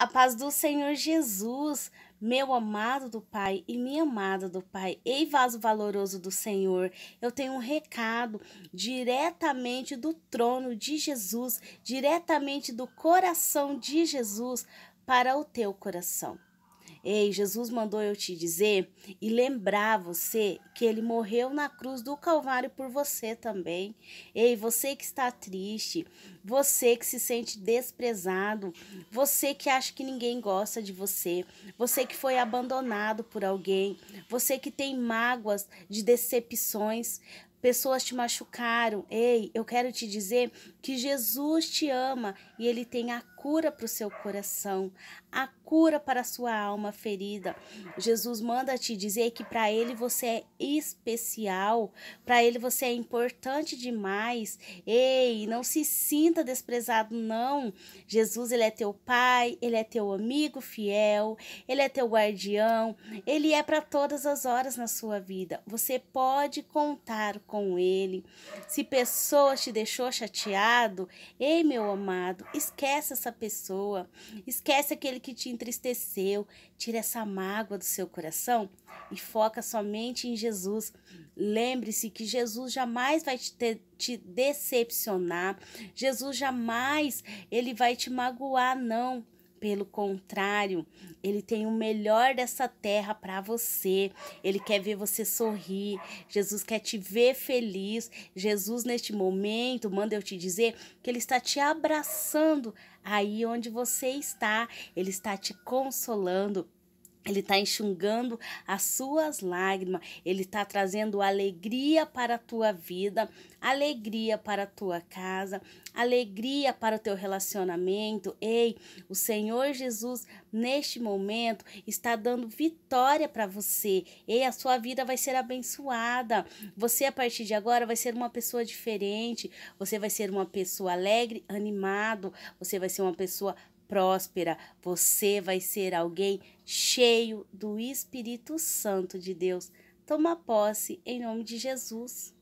A paz do Senhor Jesus, meu amado do Pai e minha amada do Pai, ei vaso valoroso do Senhor, eu tenho um recado diretamente do trono de Jesus, diretamente do coração de Jesus para o teu coração. Ei, Jesus mandou eu te dizer e lembrar você que ele morreu na cruz do Calvário por você também. Ei, você que está triste, você que se sente desprezado, você que acha que ninguém gosta de você, você que foi abandonado por alguém, você que tem mágoas de decepções, pessoas te machucaram. Ei, eu quero te dizer que Jesus te ama e ele tem a cura para o seu coração, a cura para a sua alma ferida. Jesus manda te dizer que para Ele você é especial, para Ele você é importante demais. Ei, não se sinta desprezado, não. Jesus, Ele é teu Pai, Ele é teu amigo fiel, Ele é teu guardião, Ele é para todas as horas na sua vida. Você pode contar com Ele. Se pessoas te deixou chateado, ei, meu amado, esquece essa essa pessoa, esquece aquele que te entristeceu, tira essa mágoa do seu coração e foca somente em Jesus. Lembre-se que Jesus jamais vai te, ter, te decepcionar, Jesus jamais ele vai te magoar, não. Pelo contrário, ele tem o melhor dessa terra para você. Ele quer ver você sorrir. Jesus quer te ver feliz. Jesus, neste momento, manda eu te dizer que ele está te abraçando aí onde você está. Ele está te consolando. Ele está enxugando as suas lágrimas, Ele está trazendo alegria para a tua vida, alegria para a tua casa, alegria para o teu relacionamento. Ei, o Senhor Jesus, neste momento, está dando vitória para você. Ei, a sua vida vai ser abençoada. Você, a partir de agora, vai ser uma pessoa diferente. Você vai ser uma pessoa alegre, animado. Você vai ser uma pessoa próspera, você vai ser alguém cheio do Espírito Santo de Deus. Toma posse em nome de Jesus.